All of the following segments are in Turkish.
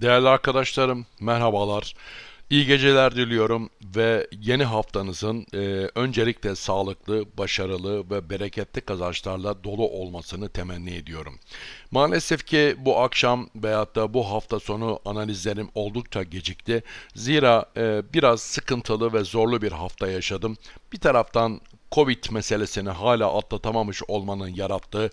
Değerli arkadaşlarım merhabalar. İyi geceler diliyorum ve yeni haftanızın e, öncelikle sağlıklı, başarılı ve bereketli kazançlarla dolu olmasını temenni ediyorum. Maalesef ki bu akşam veyahut da bu hafta sonu analizlerim oldukça gecikti. Zira e, biraz sıkıntılı ve zorlu bir hafta yaşadım. Bir taraftan Covid meselesini hala atlatamamış olmanın yarattığı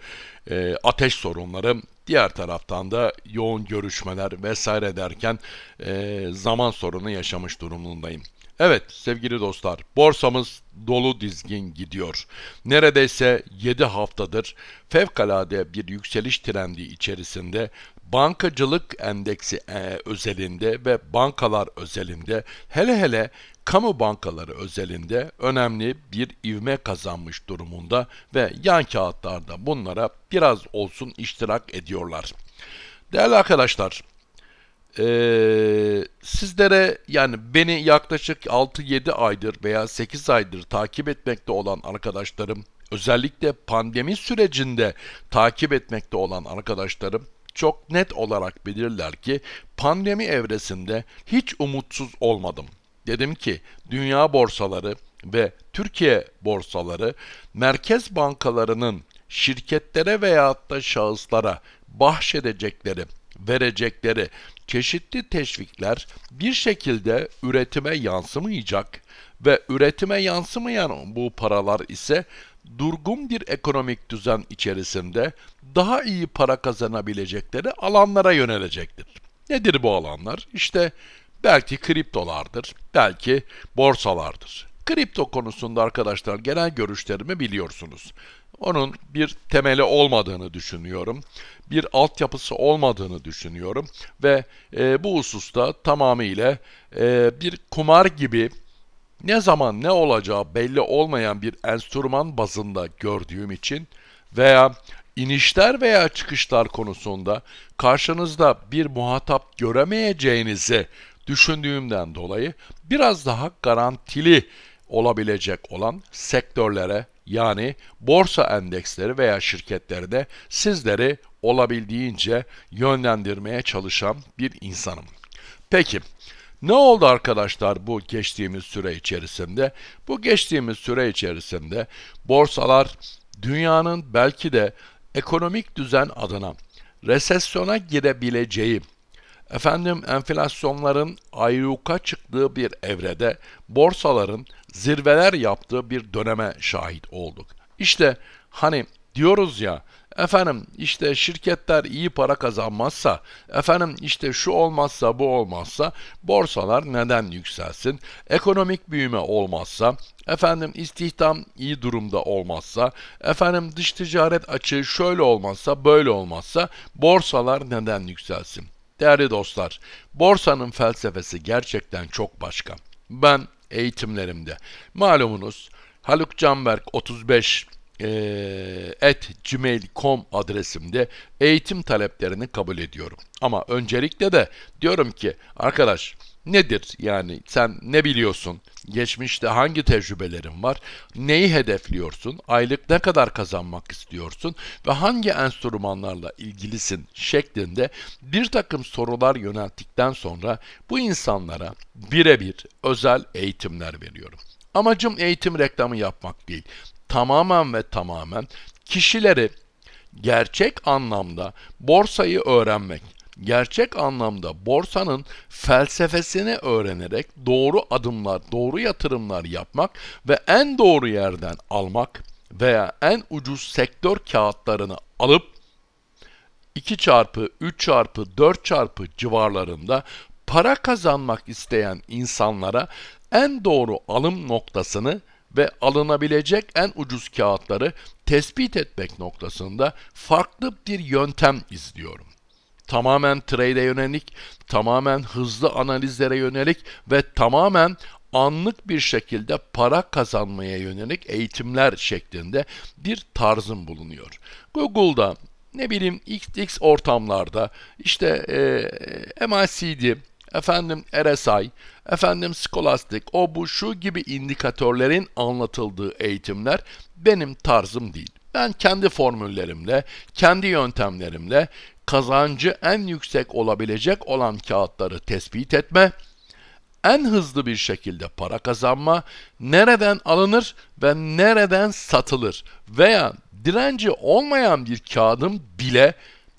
e, ateş sorunları, diğer taraftan da yoğun görüşmeler vesaire derken e, zaman sorunu yaşamış durumundayım. Evet sevgili dostlar borsamız dolu dizgin gidiyor. Neredeyse 7 haftadır fevkalade bir yükseliş trendi içerisinde bankacılık endeksi e, özelinde ve bankalar özelinde hele hele kamu bankaları özelinde önemli bir ivme kazanmış durumunda ve yan kağıtlarda bunlara biraz olsun iştirak ediyorlar. Değerli arkadaşlar, e, sizlere yani beni yaklaşık 6-7 aydır veya 8 aydır takip etmekte olan arkadaşlarım, özellikle pandemi sürecinde takip etmekte olan arkadaşlarım çok net olarak bilirler ki pandemi evresinde hiç umutsuz olmadım. Dedim ki dünya borsaları ve Türkiye borsaları merkez bankalarının şirketlere veyahut da şahıslara bahşedecekleri verecekleri çeşitli teşvikler bir şekilde üretime yansımayacak ve üretime yansımayan bu paralar ise durgun bir ekonomik düzen içerisinde daha iyi para kazanabilecekleri alanlara yönelecektir. Nedir bu alanlar? İşte belki kriptolardır, belki borsalardır. Kripto konusunda arkadaşlar genel görüşlerimi biliyorsunuz. Onun bir temeli olmadığını düşünüyorum. Bir altyapısı olmadığını düşünüyorum. Ve e, bu hususta tamamıyla e, bir kumar gibi ne zaman ne olacağı belli olmayan bir enstrüman bazında gördüğüm için veya inişler veya çıkışlar konusunda karşınızda bir muhatap göremeyeceğinizi düşündüğümden dolayı biraz daha garantili olabilecek olan sektörlere yani borsa endeksleri veya şirketlerde sizleri olabildiğince yönlendirmeye çalışan bir insanım. Peki ne oldu arkadaşlar bu geçtiğimiz süre içerisinde? Bu geçtiğimiz süre içerisinde borsalar dünyanın belki de ekonomik düzen adına resesyona girebileceği Efendim enflasyonların ayyuka çıktığı bir evrede borsaların zirveler yaptığı bir döneme şahit olduk. İşte hani diyoruz ya efendim işte şirketler iyi para kazanmazsa, efendim işte şu olmazsa bu olmazsa borsalar neden yükselsin? Ekonomik büyüme olmazsa, efendim istihdam iyi durumda olmazsa, efendim dış ticaret açığı şöyle olmazsa böyle olmazsa borsalar neden yükselsin? Değerli dostlar, borsanın felsefesi gerçekten çok başka. Ben eğitimlerimde, malumunuz Haluk Canberk 35 at gmail.com adresimde eğitim taleplerini kabul ediyorum. Ama öncelikle de diyorum ki arkadaş nedir? Yani sen ne biliyorsun? Geçmişte hangi tecrübelerin var? Neyi hedefliyorsun? Aylık ne kadar kazanmak istiyorsun? Ve hangi enstrümanlarla ilgilisin? Şeklinde bir takım sorular yönelttikten sonra bu insanlara birebir özel eğitimler veriyorum. Amacım eğitim reklamı yapmak değil. Tamamen ve tamamen kişileri gerçek anlamda borsayı öğrenmek, gerçek anlamda borsanın felsefesini öğrenerek doğru adımlar, doğru yatırımlar yapmak ve en doğru yerden almak veya en ucuz sektör kağıtlarını alıp 2 çarpı, 3 çarpı, 4 çarpı civarlarında para kazanmak isteyen insanlara en doğru alım noktasını ve alınabilecek en ucuz kağıtları tespit etmek noktasında farklı bir yöntem izliyorum tamamen trade'e yönelik, tamamen hızlı analizlere yönelik ve tamamen anlık bir şekilde para kazanmaya yönelik eğitimler şeklinde bir tarzım bulunuyor. Google'da ne bileyim XX ortamlarda işte e, MICD, efendim RSI, efendim Scholastic, o bu şu gibi indikatörlerin anlatıldığı eğitimler benim tarzım değil. Ben kendi formüllerimle, kendi yöntemlerimle kazancı en yüksek olabilecek olan kağıtları tespit etme, en hızlı bir şekilde para kazanma, nereden alınır ve nereden satılır veya direnci olmayan bir kağıdın bile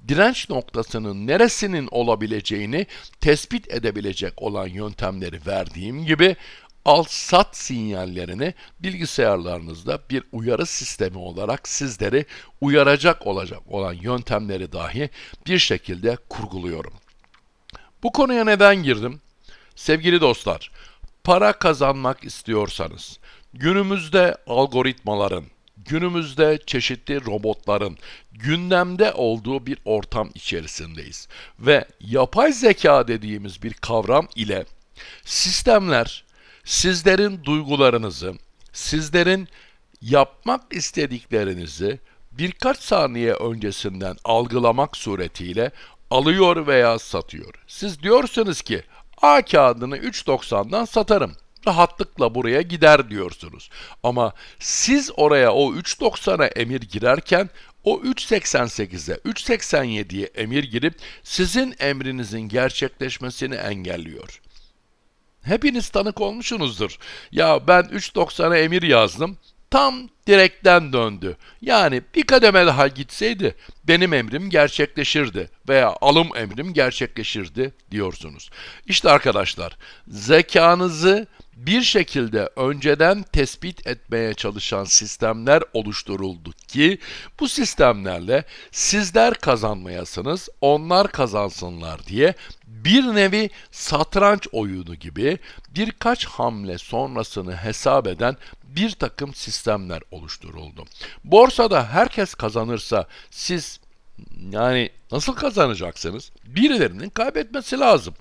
direnç noktasının neresinin olabileceğini tespit edebilecek olan yöntemleri verdiğim gibi al-sat sinyallerini bilgisayarlarınızda bir uyarı sistemi olarak sizleri uyaracak olacak olan yöntemleri dahi bir şekilde kurguluyorum. Bu konuya neden girdim? Sevgili dostlar, para kazanmak istiyorsanız günümüzde algoritmaların, günümüzde çeşitli robotların gündemde olduğu bir ortam içerisindeyiz ve yapay zeka dediğimiz bir kavram ile sistemler sizlerin duygularınızı, sizlerin yapmak istediklerinizi birkaç saniye öncesinden algılamak suretiyle alıyor veya satıyor. Siz diyorsunuz ki A kağıdını 3.90'dan satarım. Rahatlıkla buraya gider diyorsunuz. Ama siz oraya o 3.90'a emir girerken o 3.88'e, 3.87'ye emir girip sizin emrinizin gerçekleşmesini engelliyor. Hepiniz tanık olmuşsunuzdur. Ya ben 3.90'a emir yazdım. Tam direkten döndü. Yani bir kademe daha gitseydi benim emrim gerçekleşirdi veya alım emrim gerçekleşirdi diyorsunuz. İşte arkadaşlar zekanızı bir şekilde önceden tespit etmeye çalışan sistemler oluşturuldu ki bu sistemlerle sizler kazanmayasınız, onlar kazansınlar diye bir nevi satranç oyunu gibi birkaç hamle sonrasını hesap eden bir takım sistemler oluşturuldu. Borsada herkes kazanırsa siz yani nasıl kazanacaksınız? Birilerinin kaybetmesi lazım.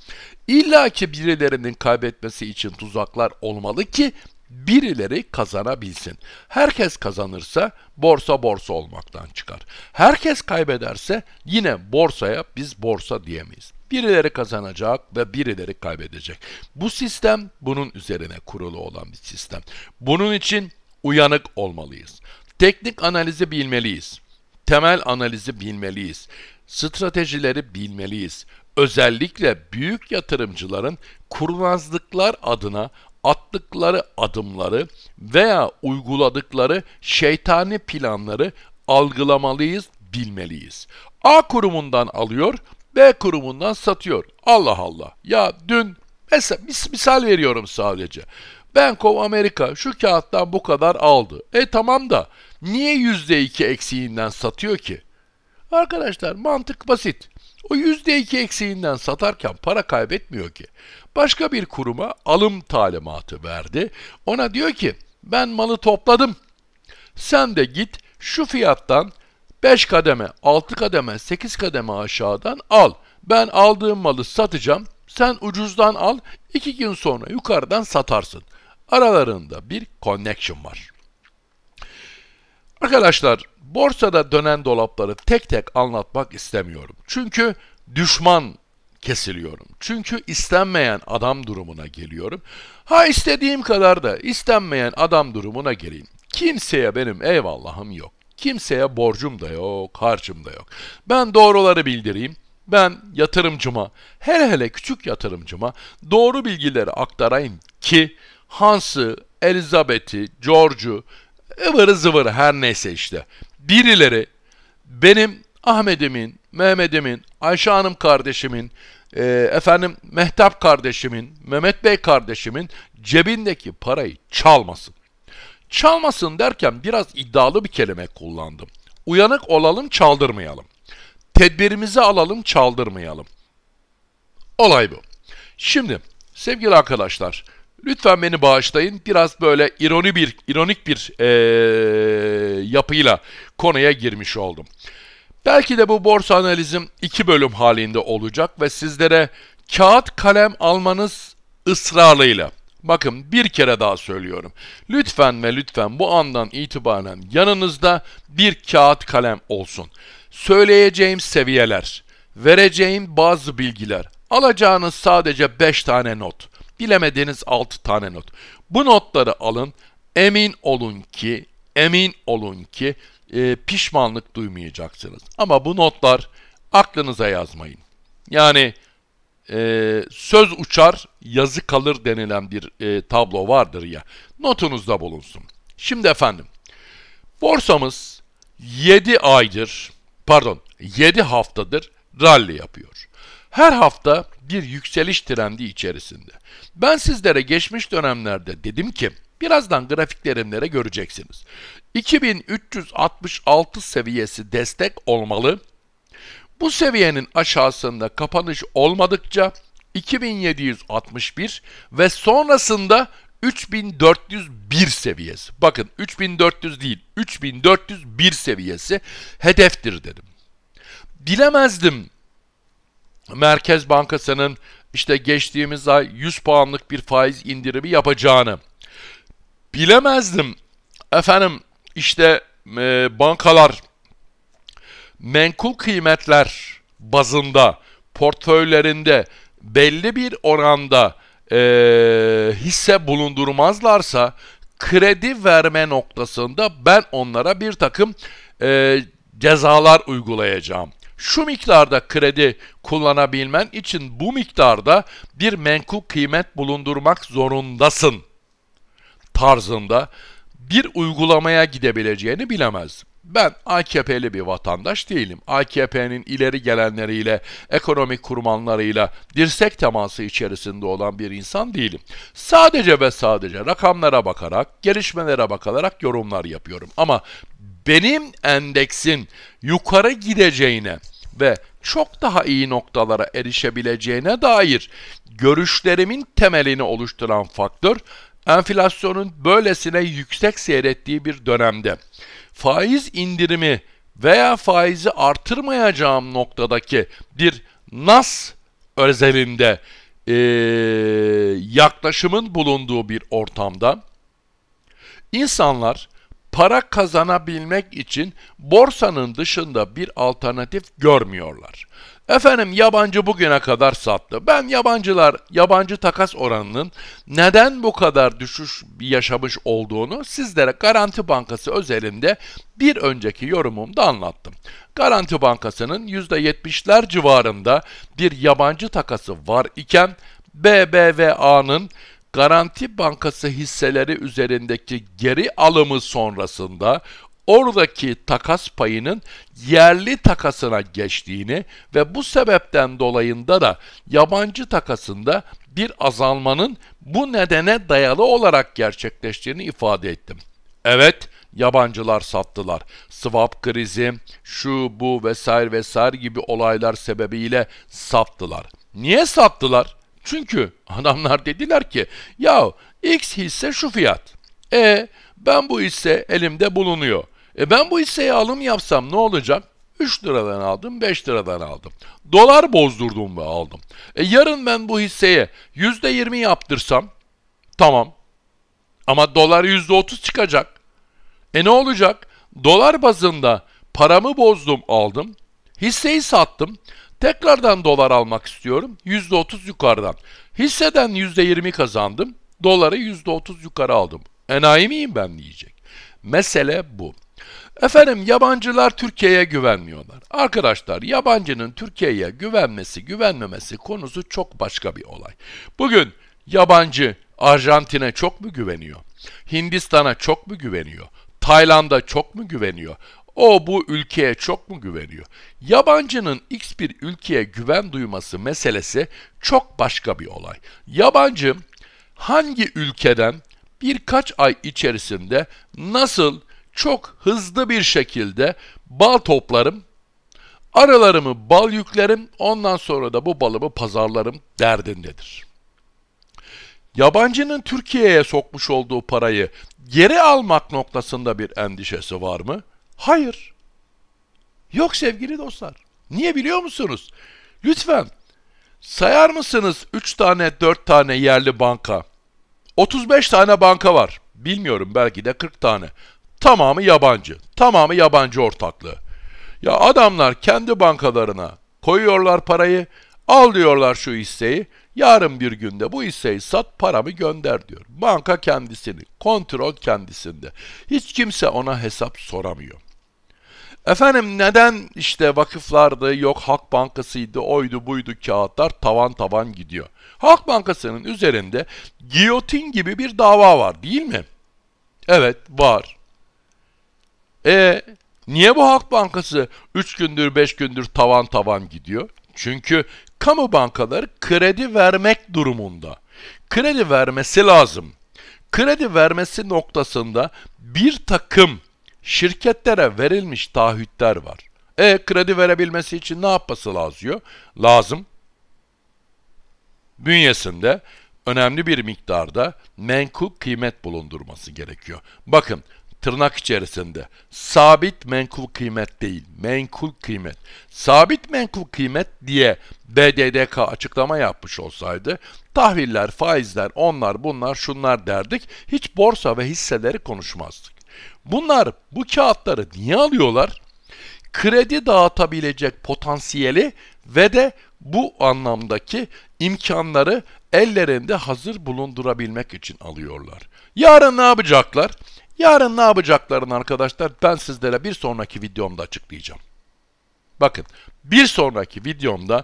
İlla ki birilerinin kaybetmesi için tuzaklar olmalı ki birileri kazanabilsin. Herkes kazanırsa borsa borsa olmaktan çıkar. Herkes kaybederse yine borsaya biz borsa diyemeyiz. Birileri kazanacak ve birileri kaybedecek. Bu sistem bunun üzerine kurulu olan bir sistem. Bunun için uyanık olmalıyız. Teknik analizi bilmeliyiz. Temel analizi bilmeliyiz. Stratejileri bilmeliyiz. Özellikle büyük yatırımcıların kurnazlıklar adına attıkları adımları veya uyguladıkları şeytani planları algılamalıyız, bilmeliyiz. A kurumundan alıyor, B kurumundan satıyor. Allah Allah. Ya dün mesela mis, misal veriyorum sadece. Bank of America şu kağıttan bu kadar aldı. E tamam da niye %2 eksiğinden satıyor ki? Arkadaşlar mantık basit. O %2 eksiğinden satarken para kaybetmiyor ki. Başka bir kuruma alım talimatı verdi. Ona diyor ki ben malı topladım. Sen de git şu fiyattan 5 kademe, 6 kademe, 8 kademe aşağıdan al. Ben aldığım malı satacağım. Sen ucuzdan al. 2 gün sonra yukarıdan satarsın. Aralarında bir connection var. Arkadaşlar borsada dönen dolapları tek tek anlatmak istemiyorum. Çünkü düşman kesiliyorum. Çünkü istenmeyen adam durumuna geliyorum. Ha istediğim kadar da istenmeyen adam durumuna geleyim. Kimseye benim eyvallahım yok. Kimseye borcum da yok, harcım da yok. Ben doğruları bildireyim. Ben yatırımcıma, hele hele küçük yatırımcıma doğru bilgileri aktarayım ki Hans'ı, Elizabeth'i, George'u, ıvırı zıvırı her neyse işte. Birileri benim Ahmet'imin, Mehmet'imin, Ayşe Hanım kardeşimin, e, efendim Mehtap kardeşimin, Mehmet Bey kardeşimin cebindeki parayı çalmasın. Çalmasın derken biraz iddialı bir kelime kullandım. Uyanık olalım çaldırmayalım. Tedbirimizi alalım çaldırmayalım. Olay bu. Şimdi sevgili arkadaşlar lütfen beni bağışlayın. Biraz böyle ironi bir ironik bir ee, yapıyla konuya girmiş oldum. Belki de bu borsa analizim iki bölüm halinde olacak ve sizlere kağıt kalem almanız ısrarıyla Bakın bir kere daha söylüyorum. Lütfen ve lütfen bu andan itibaren yanınızda bir kağıt kalem olsun. Söyleyeceğim seviyeler, vereceğim bazı bilgiler, alacağınız sadece 5 tane not, bilemediğiniz 6 tane not. Bu notları alın, emin olun ki, emin olun ki e, pişmanlık duymayacaksınız. Ama bu notlar aklınıza yazmayın. Yani e, söz uçar yazı kalır denilen bir e, tablo vardır ya. Notunuzda bulunsun. Şimdi efendim borsamız 7 aydır pardon 7 haftadır rally yapıyor. Her hafta bir yükseliş trendi içerisinde. Ben sizlere geçmiş dönemlerde dedim ki birazdan grafiklerimlere göreceksiniz. 2366 seviyesi destek olmalı bu seviyenin aşağısında kapanış olmadıkça 2761 ve sonrasında 3401 seviyesi. Bakın 3400 değil 3401 seviyesi hedeftir dedim. Bilemezdim Merkez Bankası'nın işte geçtiğimiz ay 100 puanlık bir faiz indirimi yapacağını. Bilemezdim efendim işte e, bankalar menkul kıymetler bazında portföylerinde belli bir oranda e, hisse bulundurmazlarsa kredi verme noktasında ben onlara bir takım e, cezalar uygulayacağım. Şu miktarda kredi kullanabilmen için bu miktarda bir menkul kıymet bulundurmak zorundasın tarzında bir uygulamaya gidebileceğini bilemez. Ben AKP'li bir vatandaş değilim. AKP'nin ileri gelenleriyle, ekonomik kurmanlarıyla dirsek teması içerisinde olan bir insan değilim. Sadece ve sadece rakamlara bakarak, gelişmelere bakarak yorumlar yapıyorum. Ama benim endeksin yukarı gideceğine ve çok daha iyi noktalara erişebileceğine dair görüşlerimin temelini oluşturan faktör enflasyonun böylesine yüksek seyrettiği bir dönemde faiz indirimi veya faizi artırmayacağım noktadaki bir nas özelinde e, yaklaşımın bulunduğu bir ortamda insanlar para kazanabilmek için borsanın dışında bir alternatif görmüyorlar. Efendim yabancı bugüne kadar sattı. Ben yabancılar, yabancı takas oranının neden bu kadar düşüş yaşamış olduğunu sizlere Garanti Bankası özelinde bir önceki yorumumda anlattım. Garanti Bankası'nın %70'ler civarında bir yabancı takası var iken BBVA'nın Garanti Bankası hisseleri üzerindeki geri alımı sonrasında oradaki takas payının yerli takasına geçtiğini ve bu sebepten dolayında da yabancı takasında bir azalmanın bu nedene dayalı olarak gerçekleştiğini ifade ettim. Evet, yabancılar sattılar. Swap krizi, şu bu vesaire vesaire gibi olaylar sebebiyle sattılar. Niye sattılar? Çünkü adamlar dediler ki ya X hisse şu fiyat. E ben bu hisse elimde bulunuyor. E ben bu hisseye alım yapsam ne olacak? 3 liradan aldım, 5 liradan aldım. Dolar bozdurdum ve aldım. E yarın ben bu hisseye %20 yaptırsam tamam. Ama dolar %30 çıkacak. E ne olacak? Dolar bazında paramı bozdum, aldım. Hisseyi sattım. Tekrardan dolar almak istiyorum. %30 yukarıdan. Hisseden %20 kazandım. Doları %30 yukarı aldım. Enayi miyim ben diyecek. Mesele bu. Efendim yabancılar Türkiye'ye güvenmiyorlar. Arkadaşlar yabancının Türkiye'ye güvenmesi güvenmemesi konusu çok başka bir olay. Bugün yabancı Arjantin'e çok mu güveniyor? Hindistan'a çok mu güveniyor? Tayland'a çok mu güveniyor? O bu ülkeye çok mu güveniyor? Yabancının X bir ülkeye güven duyması meselesi çok başka bir olay. Yabancı hangi ülkeden birkaç ay içerisinde nasıl çok hızlı bir şekilde bal toplarım, aralarımı bal yüklerim, ondan sonra da bu balımı pazarlarım derdindedir. Yabancının Türkiye'ye sokmuş olduğu parayı geri almak noktasında bir endişesi var mı? Hayır. Yok sevgili dostlar. Niye biliyor musunuz? Lütfen sayar mısınız 3 tane 4 tane yerli banka? 35 tane banka var. Bilmiyorum belki de 40 tane. Tamamı yabancı. Tamamı yabancı ortaklığı. Ya adamlar kendi bankalarına koyuyorlar parayı, al diyorlar şu hisseyi, yarın bir günde bu hisseyi sat paramı gönder diyor. Banka kendisini, kontrol kendisinde. Hiç kimse ona hesap soramıyor. Efendim neden işte vakıflarda yok Halk Bankası'ydı, oydu buydu kağıtlar tavan tavan gidiyor. Halk Bankası'nın üzerinde giyotin gibi bir dava var değil mi? Evet var. E niye bu Halk Bankası 3 gündür 5 gündür tavan tavan gidiyor? Çünkü kamu bankaları kredi vermek durumunda. Kredi vermesi lazım. Kredi vermesi noktasında bir takım şirketlere verilmiş taahhütler var. E kredi verebilmesi için ne yapması lazım? Lazım. Bünyesinde önemli bir miktarda menkul kıymet bulundurması gerekiyor. Bakın tırnak içerisinde sabit menkul kıymet değil, menkul kıymet. Sabit menkul kıymet diye BDDK açıklama yapmış olsaydı tahviller, faizler, onlar, bunlar, şunlar derdik. Hiç borsa ve hisseleri konuşmazdık. Bunlar bu kağıtları niye alıyorlar? Kredi dağıtabilecek potansiyeli ve de bu anlamdaki imkanları ellerinde hazır bulundurabilmek için alıyorlar. Yarın ne yapacaklar? Yarın ne yapacaklarını arkadaşlar ben sizlere bir sonraki videomda açıklayacağım. Bakın bir sonraki videomda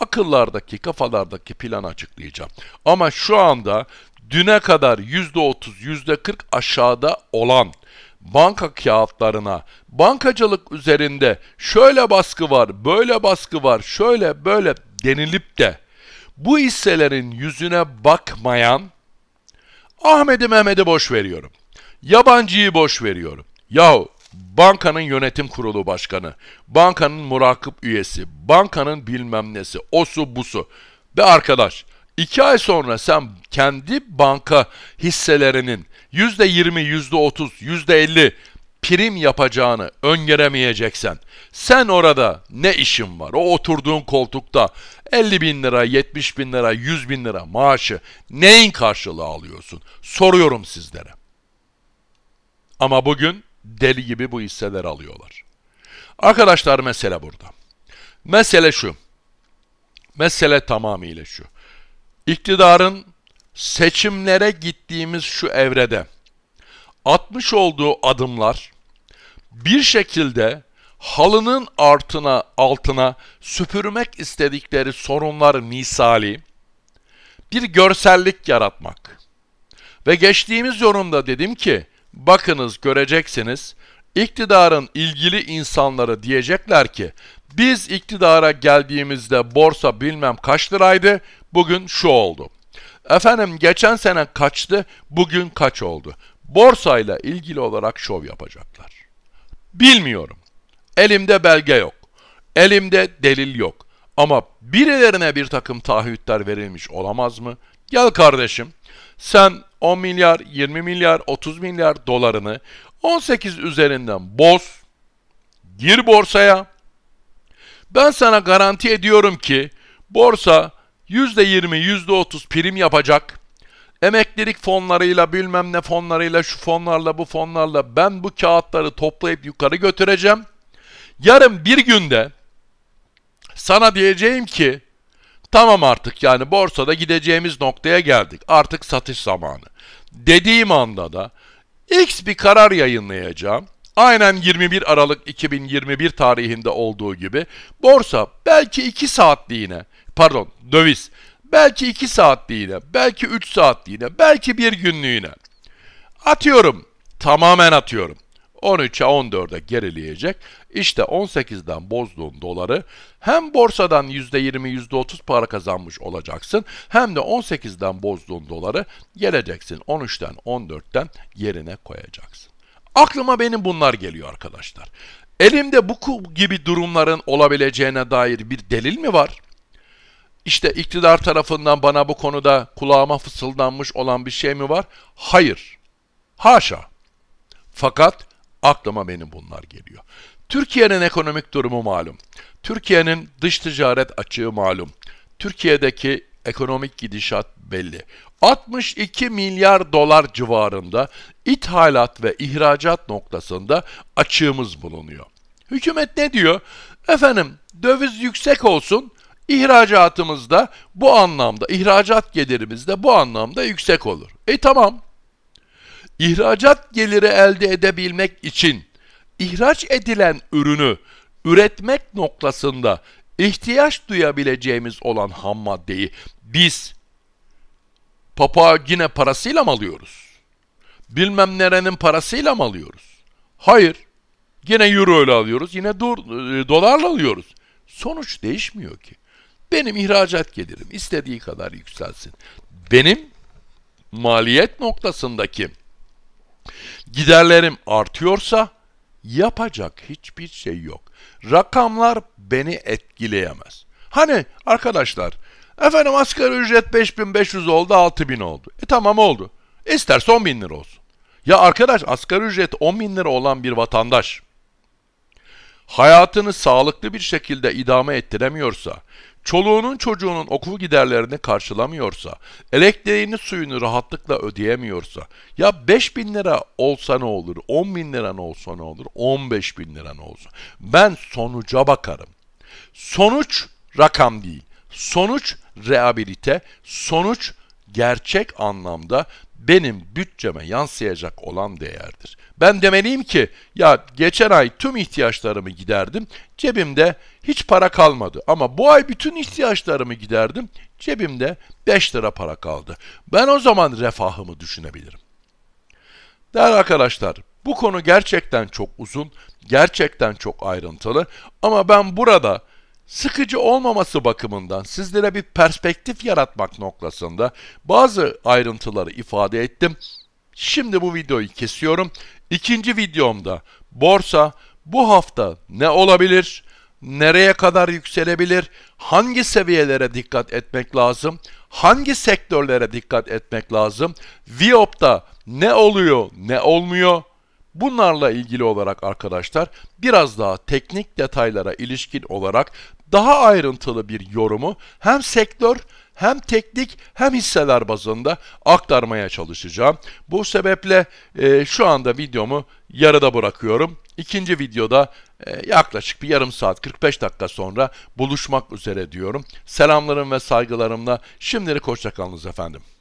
akıllardaki kafalardaki planı açıklayacağım. Ama şu anda düne kadar %30 %40 aşağıda olan banka kağıtlarına bankacılık üzerinde şöyle baskı var böyle baskı var şöyle böyle denilip de bu hisselerin yüzüne bakmayan Ahmet'i Mehmet'i boş veriyorum. Yabancıyı boş veriyorum. Yahu bankanın yönetim kurulu başkanı, bankanın murakip üyesi, bankanın bilmem nesi, osu busu. Ve arkadaş iki ay sonra sen kendi banka hisselerinin yüzde yirmi, yüzde otuz, yüzde elli prim yapacağını öngöremeyeceksen sen orada ne işin var? O oturduğun koltukta 50 bin lira, 70 bin lira, 100 bin lira maaşı neyin karşılığı alıyorsun? Soruyorum sizlere. Ama bugün deli gibi bu hisseleri alıyorlar. Arkadaşlar mesele burada. Mesele şu. Mesele tamamıyla şu. İktidarın seçimlere gittiğimiz şu evrede atmış olduğu adımlar bir şekilde halının artına altına süpürmek istedikleri sorunlar misali bir görsellik yaratmak. Ve geçtiğimiz yorumda dedim ki Bakınız göreceksiniz İktidarın ilgili insanları diyecekler ki biz iktidara geldiğimizde borsa bilmem kaç liraydı bugün şu oldu. Efendim geçen sene kaçtı bugün kaç oldu. Borsayla ilgili olarak şov yapacaklar. Bilmiyorum. Elimde belge yok. Elimde delil yok. Ama birilerine bir takım taahhütler verilmiş olamaz mı? Gel kardeşim sen 10 milyar, 20 milyar, 30 milyar dolarını 18 üzerinden boz, gir borsaya. Ben sana garanti ediyorum ki borsa %20, %30 prim yapacak. Emeklilik fonlarıyla bilmem ne fonlarıyla şu fonlarla bu fonlarla ben bu kağıtları toplayıp yukarı götüreceğim. Yarın bir günde sana diyeceğim ki tamam artık yani borsada gideceğimiz noktaya geldik. Artık satış zamanı dediğim anda da X bir karar yayınlayacağım. Aynen 21 Aralık 2021 tarihinde olduğu gibi borsa belki 2 saatliğine pardon döviz belki 2 saatliğine belki 3 saatliğine belki bir günlüğüne atıyorum tamamen atıyorum 13'e 14'e gerileyecek. İşte 18'den bozduğun doları hem borsadan %20 %30 para kazanmış olacaksın hem de 18'den bozduğun doları geleceksin 13'ten 14'ten yerine koyacaksın. Aklıma benim bunlar geliyor arkadaşlar. Elimde bu gibi durumların olabileceğine dair bir delil mi var? İşte iktidar tarafından bana bu konuda kulağıma fısıldanmış olan bir şey mi var? Hayır. Haşa. Fakat aklıma benim bunlar geliyor. Türkiye'nin ekonomik durumu malum. Türkiye'nin dış ticaret açığı malum. Türkiye'deki ekonomik gidişat belli. 62 milyar dolar civarında ithalat ve ihracat noktasında açığımız bulunuyor. Hükümet ne diyor? Efendim döviz yüksek olsun, ihracatımız da bu anlamda, ihracat gelirimiz de bu anlamda yüksek olur. E tamam, İhracat geliri elde edebilmek için ihraç edilen ürünü üretmek noktasında ihtiyaç duyabileceğimiz olan ham maddeyi biz Papua Gine parasıyla mı alıyoruz? Bilmem nerenin parasıyla mı alıyoruz? Hayır. Yine euro ile alıyoruz, yine dur, e, dolarla alıyoruz. Sonuç değişmiyor ki. Benim ihracat gelirim istediği kadar yükselsin. Benim maliyet noktasındaki Giderlerim artıyorsa yapacak hiçbir şey yok. Rakamlar beni etkileyemez. Hani arkadaşlar efendim asgari ücret 5500 oldu 6000 oldu. E tamam oldu. İsterse 10 bin lira olsun. Ya arkadaş asgari ücret 10 bin lira olan bir vatandaş hayatını sağlıklı bir şekilde idame ettiremiyorsa çoluğunun çocuğunun okul giderlerini karşılamıyorsa, elektriğini suyunu rahatlıkla ödeyemiyorsa, ya 5 bin lira olsa ne olur, 10 bin lira ne olsa ne olur, 15 bin lira ne olsa. Ben sonuca bakarım. Sonuç rakam değil. Sonuç rehabilite, sonuç gerçek anlamda benim bütçeme yansıyacak olan değerdir. Ben demeliyim ki ya geçen ay tüm ihtiyaçlarımı giderdim, cebimde hiç para kalmadı. Ama bu ay bütün ihtiyaçlarımı giderdim, cebimde 5 lira para kaldı. Ben o zaman refahımı düşünebilirim. Değerli arkadaşlar, bu konu gerçekten çok uzun, gerçekten çok ayrıntılı ama ben burada sıkıcı olmaması bakımından sizlere bir perspektif yaratmak noktasında bazı ayrıntıları ifade ettim. Şimdi bu videoyu kesiyorum. İkinci videomda borsa bu hafta ne olabilir? Nereye kadar yükselebilir? Hangi seviyelere dikkat etmek lazım? Hangi sektörlere dikkat etmek lazım? Viop'ta ne oluyor, ne olmuyor? Bunlarla ilgili olarak arkadaşlar biraz daha teknik detaylara ilişkin olarak daha ayrıntılı bir yorumu hem sektör hem teknik hem hisseler bazında aktarmaya çalışacağım. Bu sebeple e, şu anda videomu yarıda bırakıyorum. İkinci videoda e, yaklaşık bir yarım saat 45 dakika sonra buluşmak üzere diyorum. Selamlarım ve saygılarımla şimdilik hoşçakalınız efendim.